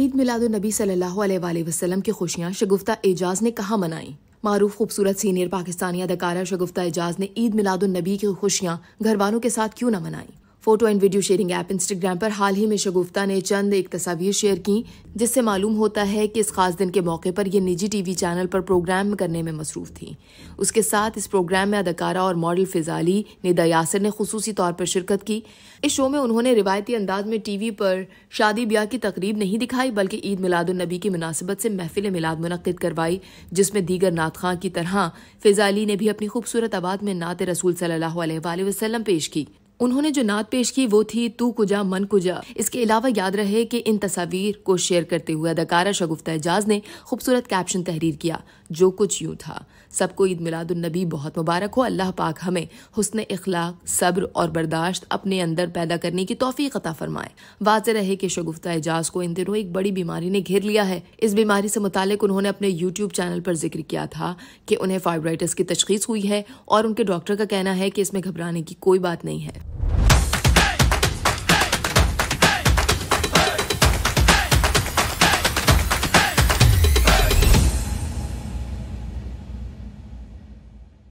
ईद मिलादुलनबी सल्लल्लाहु अलैहि वसल्लम की खुशियाँ शगुफ्ता एजाज ने कहा मनाई मरूफ खूबसूरत सीनियर पाकिस्तानी अदाकारा शगुफ्ता एजाज ने ईद मिलादुलनबी की खुशियाँ घर वालों के साथ क्यों न मनाई photo and video sharing app Instagram पर हाल ही में शगुफ्ता ने चंद एक तस्वीर शेयर की जिससे मालूम होता है कि इस खास दिन के मौके पर यह निजी टीवी चैनल पर प्रोग्राम करने में मसरूफ थी उसके साथ इस प्रोग्राम में अदाकारा और मॉडल फिजाली निदा यासर ने खसूसी तौर पर शिरकत की इस शो में उन्होंने रिवायती अंदाज में टीवी पर शादी ब्याह की तकरीब नहीं दिखाई बल्कि ईद मिलादुलनबी की मुनासिबत से महफिल मिलाद मनद करवाई जिसमें दीगर नात खां की तरह फिजाली ने भी अपनी खूबसूरत आबाद में नात रसूल सल्ला वसलम पेश की उन्होंने जो नात पेश की वो थी तू कुजा मन कुजा इसके अलावा याद रहे कि इन तस्वीर को शेयर करते हुए अदाकारा शगुफ्ता एजाज ने खूबसूरत कैप्शन तहरीर किया जो कुछ यूं था सबको ईद मिलादुलनबी बहुत मुबारक हो अल्लाह पाक हमें हुसन इखलाक सब्र और बर्दाश्त अपने अंदर पैदा करने की तोफ़ी अता फरमाए वाज रहे कि शगुफ्ता एजाज को इन दिनों एक बड़ी बीमारी ने घेर लिया है इस बीमारी से मुतालिक उन्होंने अपने यूट्यूब चैनल पर जिक्र किया था कि उन्हें फाइब्राइटिस की तशखीस हुई है और उनके डॉक्टर का कहना है कि इसमें घबराने की कोई बात नहीं है